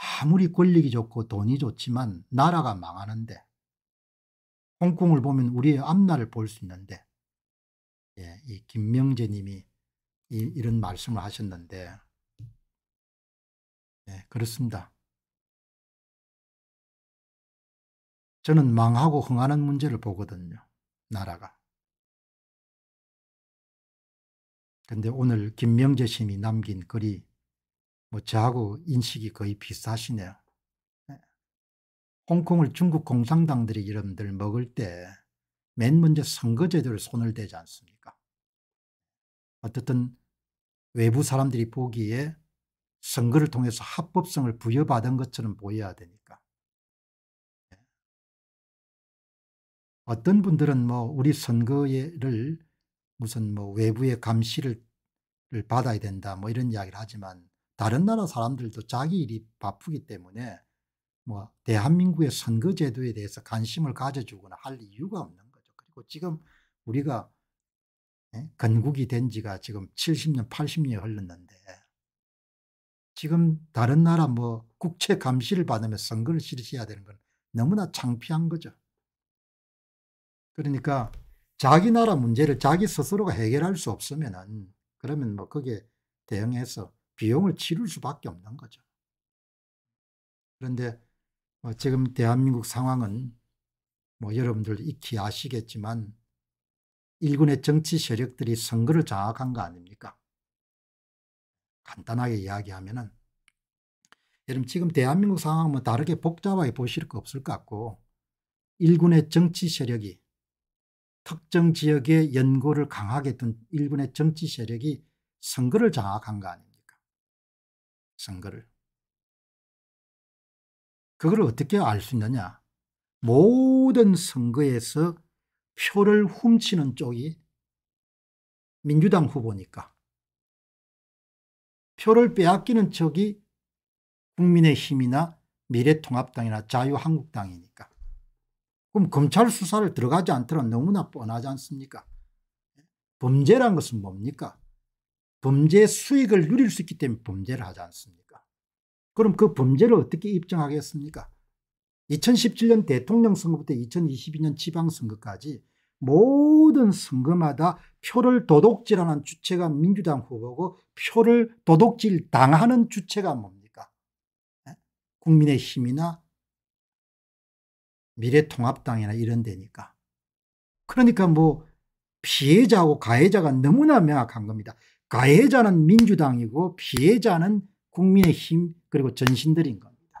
아무리 권력이 좋고 돈이 좋지만 나라가 망하는데 홍콩을 보면 우리의 앞날을 볼 수 있는데 예, 이 김명재 님이 이, 런 말씀을 하셨는데 예, 그렇습니다. 저는 망하고 흥하는 문제를 보거든요. 나라가. 근데 오늘 김명재 심이 남긴 글이 뭐 저하고 인식이 거의 비슷하시네요. 네. 홍콩을 중국 공산당들이 여러분들 먹을 때 맨 먼저 선거제도를 손을 대지 않습니까? 어떻든 외부 사람들이 보기에 선거를 통해서 합법성을 부여받은 것처럼 보여야 되니까. 네. 어떤 분들은 뭐 우리 선거를 무슨 뭐 외부의 감시를 받아야 된다 뭐 이런 이야기를 하지만 다른 나라 사람들도 자기 일이 바쁘기 때문에 뭐 대한민국의 선거제도에 대해서 관심을 가져주거나 할 이유가 없는 거죠. 그리고 지금 우리가 예, 건국이 된 지가 지금 70년, 80년이 흘렀는데 지금 다른 나라 뭐 국채 감시를 받으며 선거를 실시해야 되는 건 너무나 창피한 거죠. 그러니까 자기 나라 문제를 자기 스스로가 해결할 수없으면 그러면 뭐거기 대응해서 비용을 치를 수밖에 없는 거죠. 그런데 뭐 지금 대한민국 상황은 뭐 여러분들 익히 아시겠지만 일군의 정치 세력들이 선거를 장악한 거 아닙니까? 간단하게 이야기하면은 여러분 지금 대한민국 상황은 뭐 다르게 복잡하게 보실 거 없을 것 같고 일군의 정치 세력이 특정 지역의 연고를 강하게 둔 일군의 정치 세력이 선거를 장악한 거 아닙니까? 선거를. 그걸 어떻게 알 수 있느냐. 모든 선거에서 표를 훔치는 쪽이 민주당 후보니까. 표를 빼앗기는 쪽이 국민의힘이나 미래통합당이나 자유한국당이니까. 그럼 검찰 수사를 들어가지 않더라 너무나 뻔하지 않습니까? 범죄란 것은 뭡니까? 범죄 수익을 누릴 수 있기 때문에 범죄를 하지 않습니까? 그럼 그 범죄를 어떻게 입증하겠습니까? 2017년 대통령 선거부터 2022년 지방선거까지 모든 선거마다 표를 도둑질하는 주체가 민주당 후보고 표를 도둑질 당하는 주체가 뭡니까? 예? 국민의힘이나 미래통합당이나 이런 데니까. 그러니까 뭐 피해자하고 가해자가 너무나 명확한 겁니다. 가해자는 민주당이고 피해자는 국민의힘 그리고 전신들인 겁니다.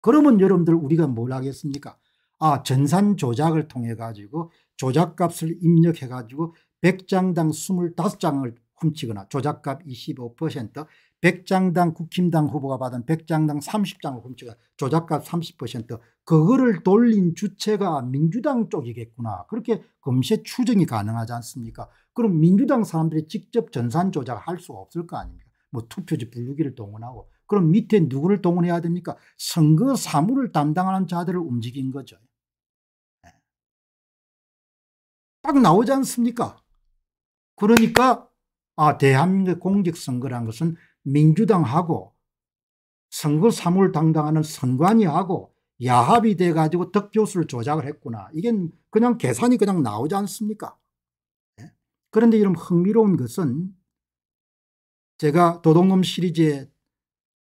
그러면 여러분들 우리가 뭘 하겠습니까? 아 전산 조작을 통해 가지고 조작값을 입력해 가지고 100장당 25장을 훔치거나 조작값 25% 100장당 국힘당 후보가 받은 100장당 30장을 훔치거나 조작값 30% 그거를 돌린 주체가 민주당 쪽이겠구나 그렇게 검세 추정이 가능하지 않습니까 그럼 민주당 사람들이 직접 전산 조작할 을수 없을 거 아닙니까? 뭐 투표지 분류기를 동원하고 그럼 밑에 누구를 동원해야 됩니까? 선거 사무를 담당하는 자들을 움직인 거죠. 예. 딱 나오지 않습니까? 그러니까 아 대한민국 공직선거란 것은 민주당하고 선거 사무를 담당하는 선관위하고 야합이 돼가지고 득표수를 조작을 했구나. 이게 그냥 계산이 그냥 나오지 않습니까? 그런데 이런 흥미로운 것은 제가 도둑놈 시리즈에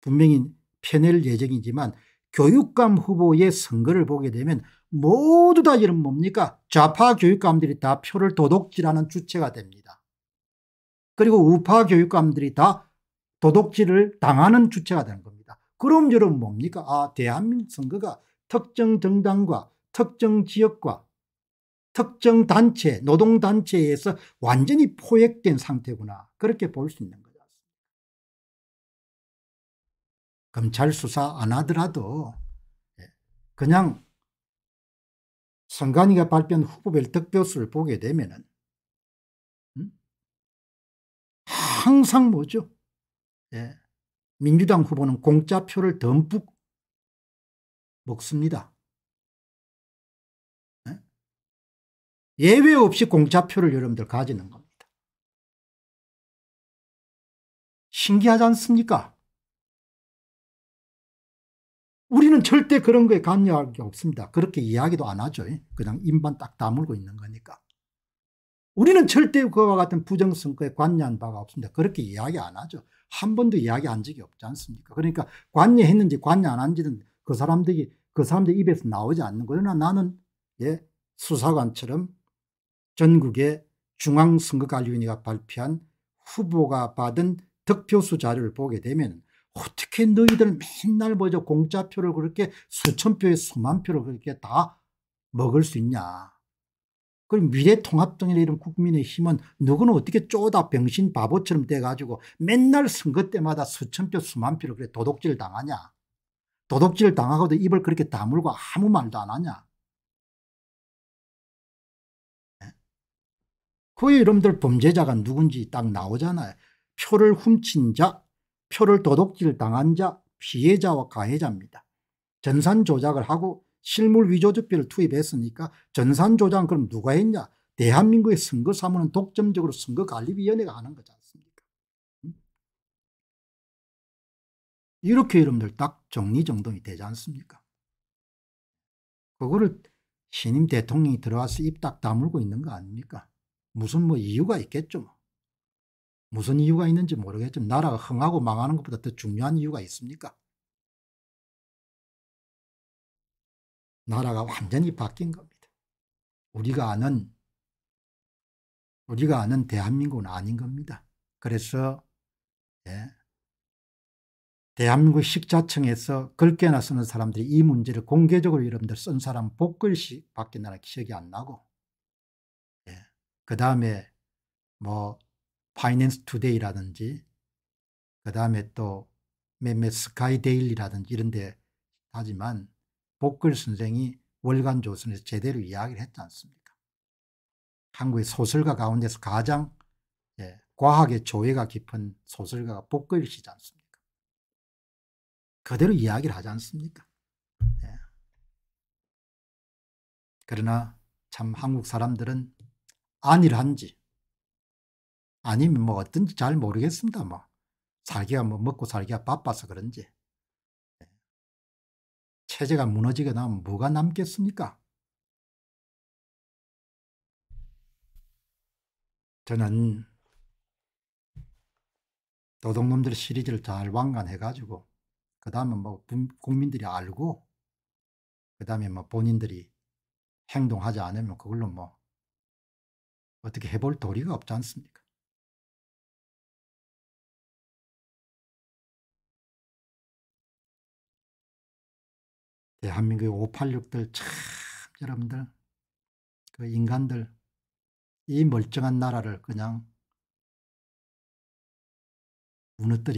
분명히 펴낼 예정이지만 교육감 후보의 선거를 보게 되면 모두 다 이런 뭡니까? 좌파 교육감들이 다 표를 도둑질하는 주체가 됩니다. 그리고 우파 교육감들이 다 도둑질을 당하는 주체가 되는 겁니다. 그럼 여러분 뭡니까? 아, 대한민국 선거가 특정 정당과 특정 지역과 특정 단체 노동단체에서 완전히 포획된 상태구나 그렇게 볼 수 있는 거죠. 검찰 수사 안 하더라도 예, 그냥 선관위가 발표한 후보별 득표수를 보게 되면 은 음? 항상 뭐죠? 예, 민주당 후보는 공짜표를 듬뿍 먹습니다. 예외 없이 공짜표를 여러분들 가지는 겁니다. 신기하지 않습니까? 우리는 절대 그런 거에 관여할 게 없습니다. 그렇게 이야기도 안 하죠. 그냥 입만 딱 다물고 있는 거니까. 우리는 절대 그와 같은 부정선거에 관여한 바가 없습니다. 그렇게 이야기 안 하죠. 한 번도 이야기 한 적이 없지 않습니까? 그러니까 관여했는지 관여 안 한지는 그 사람들이 그 사람들 입에서 나오지 않는 거예요. 나는 예, 수사관처럼 전국의 중앙선거관리위원회가 발표한 후보가 받은 득표수 자료를 보게 되면 어떻게 너희들은 맨날 뭐죠 공짜표를 그렇게 수천 표에 수만 표를 그렇게 다 먹을 수 있냐 그럼 미래통합당이나 이런 국민의힘은 누구는 어떻게 쪼다 병신 바보처럼 돼가지고 맨날 선거 때마다 수천 표 수만 표를 그래 도둑질 당하냐 도둑질 당하고도 입을 그렇게 다물고 아무 말도 안 하냐 그 이름들 범죄자가 누군지 딱 나오잖아요. 표를 훔친 자, 표를 도둑질 당한 자, 피해자와 가해자입니다. 전산 조작을 하고 실물 위조지표를 투입했으니까 전산 조작 그럼 누가 했냐? 대한민국의 선거 사무는 독점적으로 선거관리위원회가 하는 거지 않습니까? 이렇게 이름들 딱 정리정돈이 되지 않습니까? 그거를 신임 대통령이 들어와서 입 딱 다물고 있는 거 아닙니까? 무슨 뭐 이유가 있겠죠. 뭐. 무슨 이유가 있는지 모르겠지만 나라가 흥하고 망하는 것보다 더 중요한 이유가 있습니까? 나라가 완전히 바뀐 겁니다. 우리가 아는 우리가 아는 대한민국은 아닌 겁니다. 그래서 예, 대한민국 식자청에서 글귀나 쓰는 사람들이 이 문제를 공개적으로 여러분들 쓴 사람 복글씨 밖에 나라 기억이 안 나고 그 다음에 뭐 파이낸스 투데이라든지 그 다음에 또 몇몇 스카이데일리라든지 이런 데 하지만 보글 선생이 월간 조선에서 제대로 이야기를 했지 않습니까 한국의 소설가 가운데서 가장 예, 과학의 조예가 깊은 소설가가 보글이시지 않습니까 그대로 이야기를 하지 않습니까 예. 그러나 참 한국 사람들은 안일 한지 아니면 뭐 어떤지 잘 모르겠습니다. 뭐 살기가 뭐 먹고 살기가 바빠서 그런지 체제가 무너지거나 뭐가 남겠습니까? 저는 도둑놈들 시리즈를 잘완간해가지고그 다음에 뭐 국민들이 알고 그 다음에 뭐 본인들이 행동하지 않으면 그걸로 뭐 어떻게 해볼 도리가 없지 않습니까? 대한민국 586들 참 여러분들 그 인간들 이 멀쩡한 나라를 그냥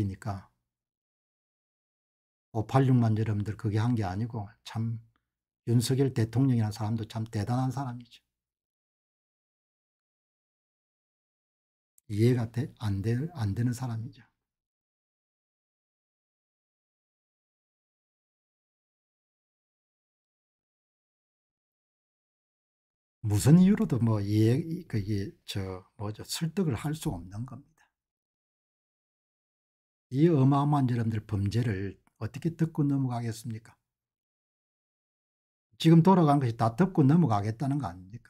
무너뜨리니까 586만 여러분들 그게 한 게 아니고 참 윤석열 대통령이라는 사람도 참 대단한 사람이죠. 이해가 되, 안, 되, 안 되는 사람이죠. 무슨 이유로도 뭐 이해 그게 저 뭐죠 설득을 할 수 없는 겁니다. 이 어마어마한 여러들 범죄를 어떻게 듣고 넘어가겠습니까? 지금 돌아간 것이 다 듣고 넘어가겠다는 거 아닙니까?